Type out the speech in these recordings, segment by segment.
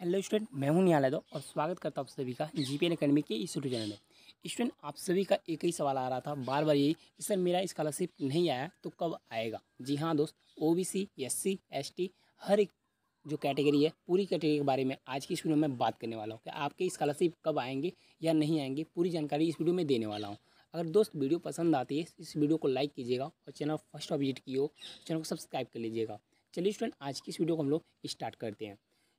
hello student मैं हूं निहाल यादव और स्वागत करता हूं आप सभी का जी पी एन अकेडमी के इस यूट्यूब चैनल में स्टूडेंट आप सभी का एक ही सवाल आ रहा था बार बार यही कि सर मेरा स्कॉलरशिप नहीं आया तो कब आएगा जी हाँ दोस्त O B C S C S T हर एक जो कैटेगरी है पूरी कैटेगरी के बारे में आज की इस वीडियो में बात करने वाला हूँ कि आपके स्कॉलरशिप कब आएंगे या नहीं आएंगे पूरी जानकारी इस वीडियो में देने वाला हूँ अगर दोस्त वीडियो पसंद आती है इस वीडियो को लाइक कीजिएगा और चैनल फर्स्ट ऑफ विजिट की हो चैनल को सब्सक्राइब कर लीजिएगा चलिए स्टूडेंट आज की इस वीडियो को हम लोग स्टार्ट करते हैं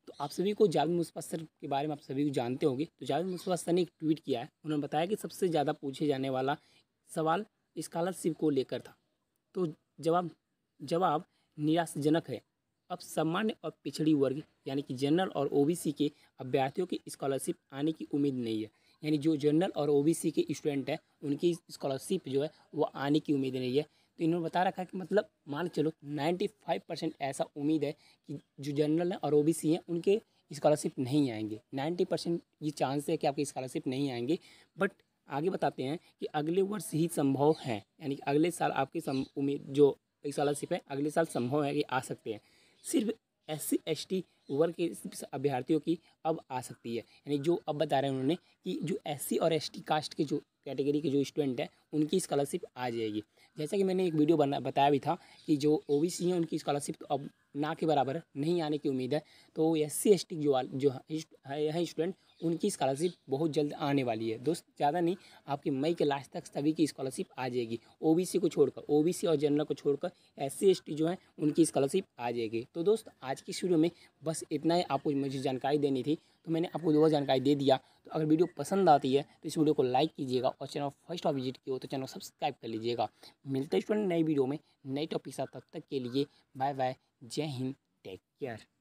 तो आप सभी को जावेद मुस्तफ़ा के बारे में आप सभी को जानते होंगे तो जावेद मुस्तफ़ा ने एक ट्वीट किया है उन्होंने बताया कि सबसे ज़्यादा पूछे जाने वाला सवाल स्कॉलरशिप को लेकर था तो जवाब जवाब निराशजनक है अब सामान्य और पिछड़ी वर्ग यानी कि जनरल और ओबीसी के अभ्यर्थियों की स्कॉलरशिप आने की उम्मीद नहीं है यानी जो जनरल और ओबीसी के स्टूडेंट हैं उनकी स्कॉलरशिप जो है वो आने की उम्मीद नहीं है तो इन्होंने बता रखा है कि मतलब मान चलो नाइन्टी फाइव परसेंट ऐसा उम्मीद है कि जो जनरल हैं और ओ हैं उनके स्कॉलरशिप नहीं आएंगे नाइन्टी परसेंट ये चांस है कि आपकी स्कॉलरशिप नहीं आएंगे बट आगे बताते हैं कि अगले वर्ष ही संभव है यानी कि अगले साल आपकी उम्मीद जो स्कॉलरशिप है अगले साल संभव है कि आ सकते हैं सिर्फ एस सी एस टी वर्ग के अभ्यर्थियों की अब आ सकती है यानी जो अब बता रहे हैं उन्होंने कि जो एस सी और एस टी कास्ट के जो कैटेगरी के जो स्टूडेंट हैं उनकी स्कॉलरशिप आ जाएगी जैसा कि मैंने एक वीडियो बना बताया भी था कि जो ओ हैं उनकी स्कॉलरशिप तो अब ना के बराबर नहीं आने की उम्मीद है तो एस सी एस टी जो जो है स्टूडेंट उनकी स्कॉलरशिप बहुत जल्द आने वाली है दोस्त ज़्यादा नहीं आपकी मई के लास्ट तक सभी की स्कॉलरशिप आ जाएगी ओबीसी को छोड़कर ओबीसी और जनरल को छोड़कर एस सी जो है उनकी स्कॉलरशिप आ जाएगी तो दोस्त आज की वीडियो में बस इतना ही आपको मुझे जानकारी देनी थी तो मैंने आपको दो जानकारी दे दिया तो अगर वीडियो पसंद आती है तो इस वीडियो को लाइक कीजिएगा और चैनल फर्स्ट ऑफ विजिट किया हो तो चैनल सब्सक्राइब कर लीजिएगा मिलते हैं स्टूडेंट नई वीडियो में नए टॉपिक साथ तब तक के लिए बाय बाय जय हिंद टेक केयर